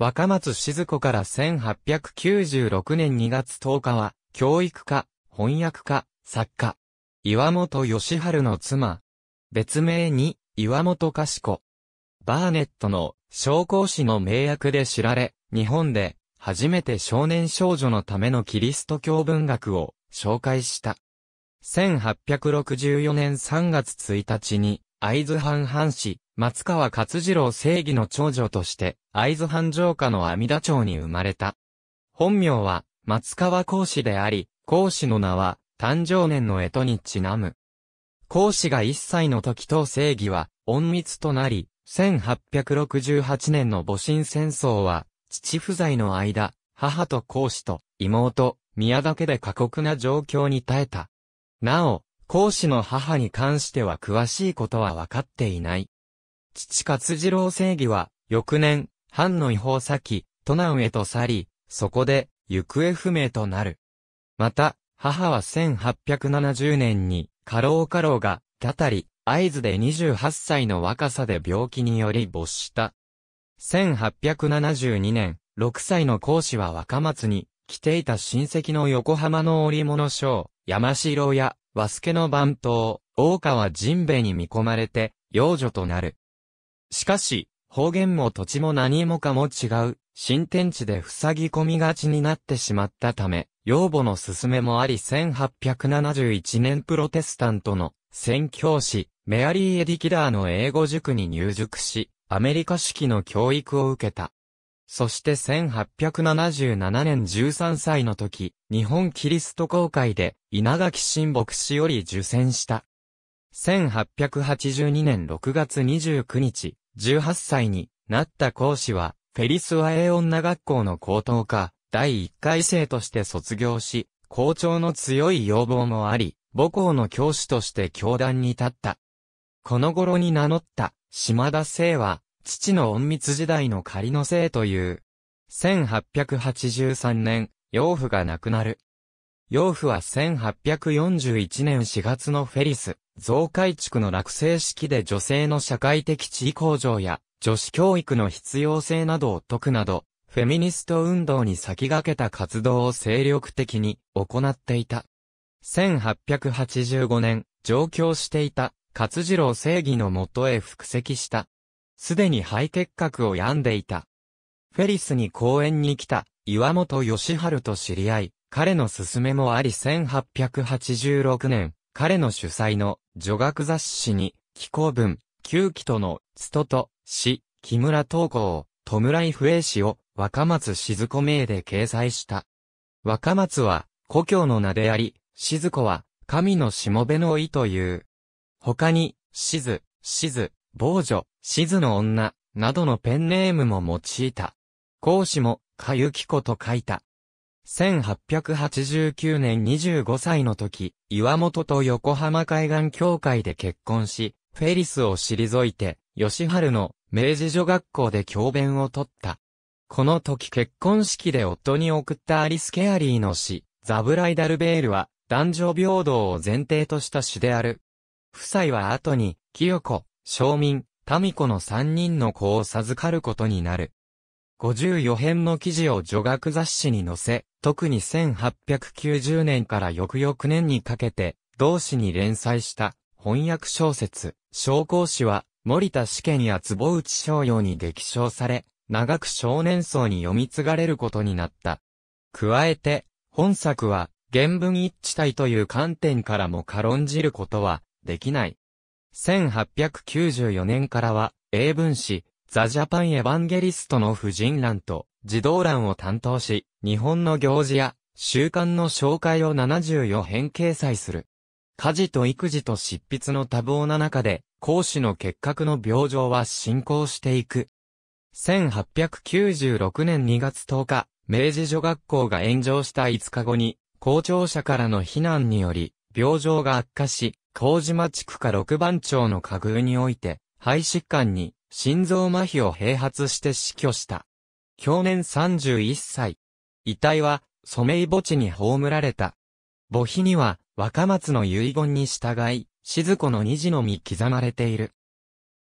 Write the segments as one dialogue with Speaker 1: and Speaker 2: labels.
Speaker 1: 若松静子から1896年2月10日は、教育家、翻訳家、作家。岩本義春の妻。別名に、岩本かしこ。バーネットの、商工士の名役で知られ、日本で、初めて少年少女のためのキリスト教文学を、紹介した。1864年3月1日に、会津藩藩士、松川勝次郎正義の長女として、会津藩城下の阿弥陀町に生まれた。本名は、松川孔子であり、孔子の名は、誕生年の江戸にちなむ。孔子が1歳の時と正義は、隠密となり、1868年の戊辰戦争は、父不在の間、母と孔子と妹、宮だけで過酷な状況に耐えた。なお、孔子の母に関しては詳しいことは分かっていない。父勝次郎正義は、翌年、藩の違法先、都南へと去り、そこで、行方不明となる。また、母は1870年に、過労過労が、たたり、合図で28歳の若さで病気により没した。1872年、6歳の講師は若松に、来ていた親戚の横浜の織物商、山城屋、和助の番頭、大川陣兵に見込まれて、養女となる。しかし、方言も土地も何もかも違う、新天地で塞ぎ込みがちになってしまったため、養母の勧めもあり1871年プロテスタントの宣教師、メアリー・エディ・キラーの英語塾に入塾し、アメリカ式の教育を受けた。そして1877年13歳の時、日本キリスト教会で稲垣新牧師より受選した。1882年6月29日、18歳になった講師は、フェリスワエ女学校の高等科、第1回生として卒業し、校長の強い要望もあり、母校の教師として教壇に立った。この頃に名乗った、島田聖は、父の隠密時代の仮のせいという。1883年、養父が亡くなる。養父は1841年4月のフェリス、増改築の落成式で女性の社会的地位向上や女子教育の必要性などを説くなど、フェミニスト運動に先駆けた活動を精力的に行っていた。1885年、上京していた勝次郎正義のもとへ復席した。すでに肺結核を病んでいた。フェリスに公園に来た岩本義春と知り合い、彼の勧めもあり1886年、彼の主催の女学雑誌に、気候文、旧期との、ストと、詩、木村東光、戸村井不栄氏を若松静子名で掲載した。若松は故郷の名であり、静子は神のしもべの意という。他に、静、静、傍女、地図の女、などのペンネームも用いた。講師も、かゆきこと書いた。1889年25歳の時、岩本と横浜海岸協会で結婚し、フェリスを退いて、吉春の明治女学校で教鞭を取った。この時結婚式で夫に送ったアリス・ケアリーの詩、ザ・ブライダル・ベールは、男女平等を前提とした詩である。夫妻は後に、清子、商民、民子の三人の子を授かることになる。54編の記事を女学雑誌に載せ、特に1890年から翌々年にかけて、同誌に連載した翻訳小説、小公誌は、森田試験や坪内商用に激賞され、長く少年層に読み継がれることになった。加えて、本作は、原文一致体という観点からも軽んじることは、できない。1894年からは、英文誌、ザ・ジャパン・エヴァンゲリストの婦人欄と、児童欄を担当し、日本の行事や、習慣の紹介を74編掲載する。家事と育児と執筆の多忙な中で、講師の結核の病状は進行していく。1896年2月10日、明治女学校が炎上した5日後に、校長者からの非難により、病状が悪化し、麹地区下6番町の下宮において、肺疾患に心臓麻痺を併発して死去した。去年31歳。遺体は、染井墓地に葬られた。墓碑には、若松の遺言に従い、静子の二のみ刻まれている。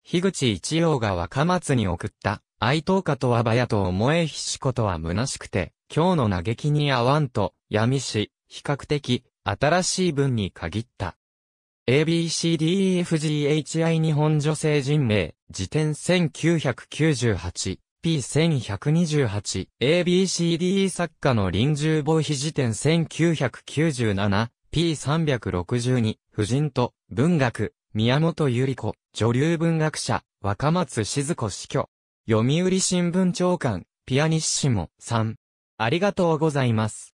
Speaker 1: 樋口一葉が若松に送った、愛党家とはばやと思えひしことは虚しくて、今日の嘆きに合わんと、闇し、比較的、新しい文に限った。ABCDEFGHI 日本女性人名、辞典 1998P1128、ABCDE 作家の臨終防止辞典1997、P362、夫人と、文学、宮本ゆり子、女流文学者、若松静子死去。読売新聞長官、ピアニッシモ、3。ありがとうございます。